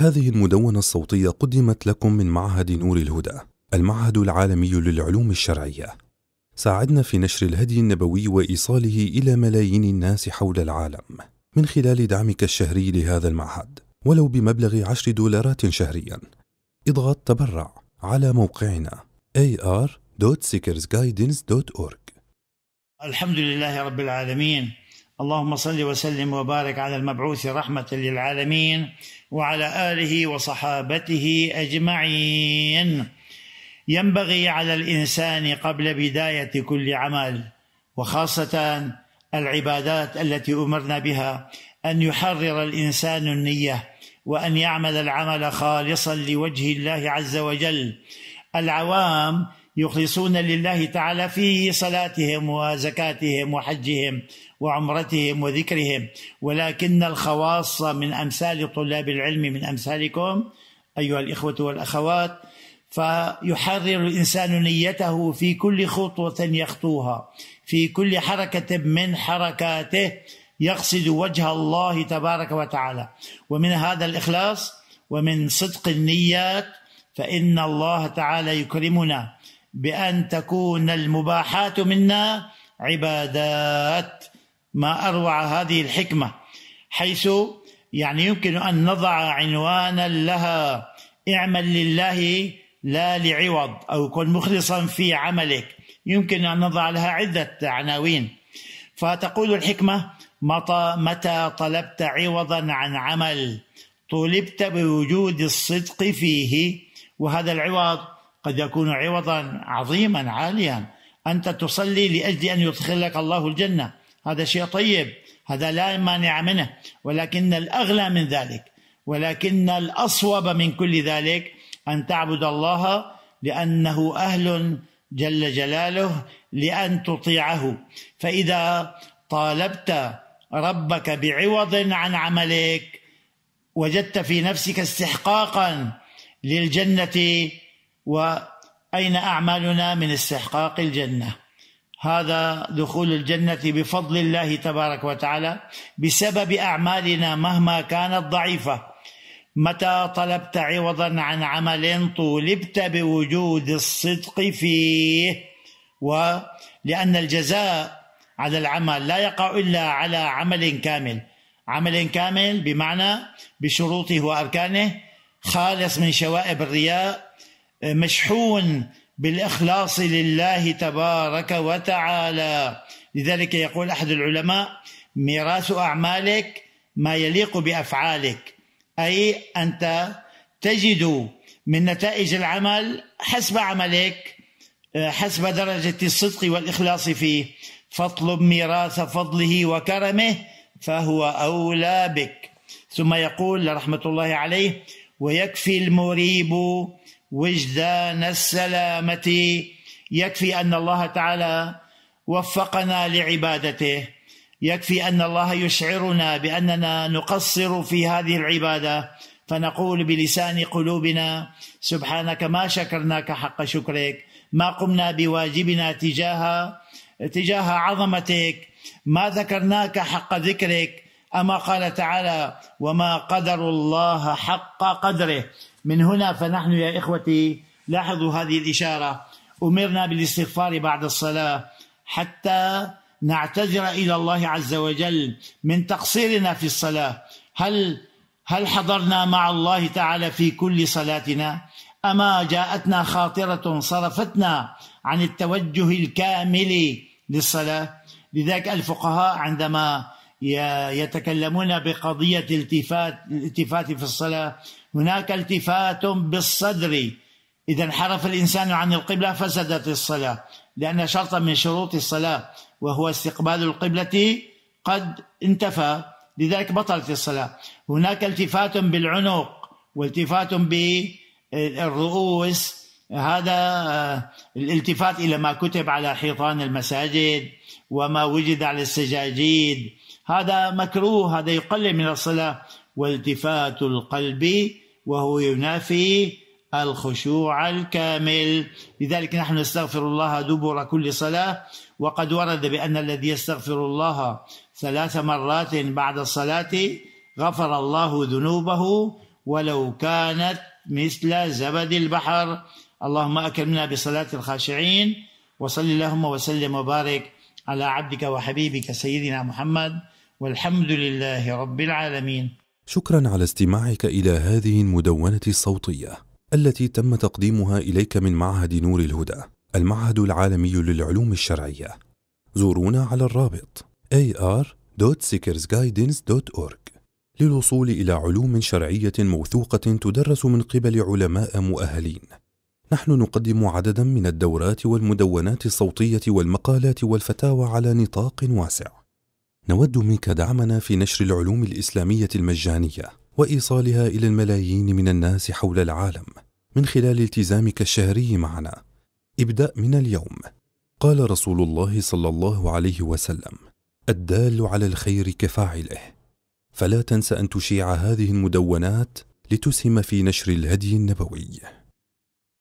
هذه المدونة الصوتية قدمت لكم من معهد نور الهدى المعهد العالمي للعلوم الشرعية ساعدنا في نشر الهدي النبوي وإيصاله إلى ملايين الناس حول العالم من خلال دعمك الشهري لهذا المعهد ولو بمبلغ عشر دولارات شهريا اضغط تبرع على موقعنا ar.seekersguidance.org الحمد لله رب العالمين اللهم صل وسلم وبارك على المبعوث رحمة للعالمين وعلى آله وصحابته أجمعين ينبغي على الإنسان قبل بداية كل عمل وخاصة العبادات التي أمرنا بها أن يحرر الإنسان النية وأن يعمل العمل خالصا لوجه الله عز وجل العوام يخلصون لله تعالى في صلاتهم وزكاتهم وحجهم وعمرتهم وذكرهم ولكن الخواص من امثال طلاب العلم من امثالكم ايها الاخوه والاخوات فيحرر الانسان نيته في كل خطوه يخطوها في كل حركه من حركاته يقصد وجه الله تبارك وتعالى ومن هذا الاخلاص ومن صدق النيات فان الله تعالى يكرمنا بأن تكون المباحات منا عبادات ما أروع هذه الحكمة حيث يعني يمكن أن نضع عنوانا لها اعمل لله لا لعوض أو كن مخلصا في عملك يمكن أن نضع لها عدة عناوين فتقول الحكمة متى متى طلبت عوضا عن عمل طلبت بوجود الصدق فيه وهذا العوض قد يكون عوضا عظيما عاليا أنت تصلي لأجل أن يدخلك الله الجنة هذا شيء طيب هذا لا مانع منه ولكن الأغلى من ذلك ولكن الأصوب من كل ذلك أن تعبد الله لأنه أهل جل جلاله لأن تطيعه فإذا طالبت ربك بعوض عن عملك وجدت في نفسك استحقاقا للجنه واين اعمالنا من استحقاق الجنه هذا دخول الجنه بفضل الله تبارك وتعالى بسبب اعمالنا مهما كانت ضعيفه متى طلبت عوضا عن عمل طولبت بوجود الصدق فيه ولان الجزاء على العمل لا يقع الا على عمل كامل عمل كامل بمعنى بشروطه واركانه خالص من شوائب الرياء مشحون بالاخلاص لله تبارك وتعالى لذلك يقول احد العلماء ميراث اعمالك ما يليق بافعالك اي انت تجد من نتائج العمل حسب عملك حسب درجه الصدق والاخلاص فيه فاطلب ميراث فضله وكرمه فهو اولى بك ثم يقول رحمه الله عليه ويكفي المريب وجدان السلامة يكفي أن الله تعالى وفقنا لعبادته يكفي أن الله يشعرنا بأننا نقصر في هذه العبادة فنقول بلسان قلوبنا سبحانك ما شكرناك حق شكرك ما قمنا بواجبنا تجاه تجاه عظمتك ما ذكرناك حق ذكرك اما قال تعالى وما قدر الله حق قدره من هنا فنحن يا إخوتي لاحظوا هذه الإشارة أمرنا بالاستغفار بعد الصلاة حتى نعتذر إلى الله عز وجل من تقصيرنا في الصلاة هل هل حضرنا مع الله تعالى في كل صلاتنا أما جاءتنا خاطرة صرفتنا عن التوجه الكامل للصلاة لذلك الفقهاء عندما يتكلمون بقضية التفات الالتفات في الصلاة هناك التفات بالصدر إذا انحرف الإنسان عن القبلة فسدت الصلاة لأن شرطا من شروط الصلاة وهو استقبال القبلة قد انتفى لذلك بطلت الصلاة هناك التفات بالعنق والتفات بالرؤوس هذا الالتفات إلى ما كتب على حيطان المساجد وما وجد على السجاجيد هذا مكروه هذا يقلل من الصلاة والتفات القلب وهو ينافي الخشوع الكامل لذلك نحن نستغفر الله دبر كل صلاة وقد ورد بأن الذي يستغفر الله ثلاث مرات بعد الصلاة غفر الله ذنوبه ولو كانت مثل زبد البحر اللهم أكرمنا بصلاة الخاشعين وصل اللهم وسلم وبارك على عبدك وحبيبك سيدنا محمد والحمد لله رب العالمين شكرا على استماعك إلى هذه المدونة الصوتية التي تم تقديمها إليك من معهد نور الهدى المعهد العالمي للعلوم الشرعية زورونا على الرابط ar.seekersguidance.org للوصول إلى علوم شرعية موثوقة تدرس من قبل علماء مؤهلين نحن نقدم عددا من الدورات والمدونات الصوتية والمقالات والفتاوى على نطاق واسع نود منك دعمنا في نشر العلوم الإسلامية المجانية وإيصالها إلى الملايين من الناس حول العالم من خلال التزامك الشهري معنا ابدأ من اليوم قال رسول الله صلى الله عليه وسلم الدال على الخير كفاعله فلا تنس أن تشيع هذه المدونات لتسهم في نشر الهدي النبوي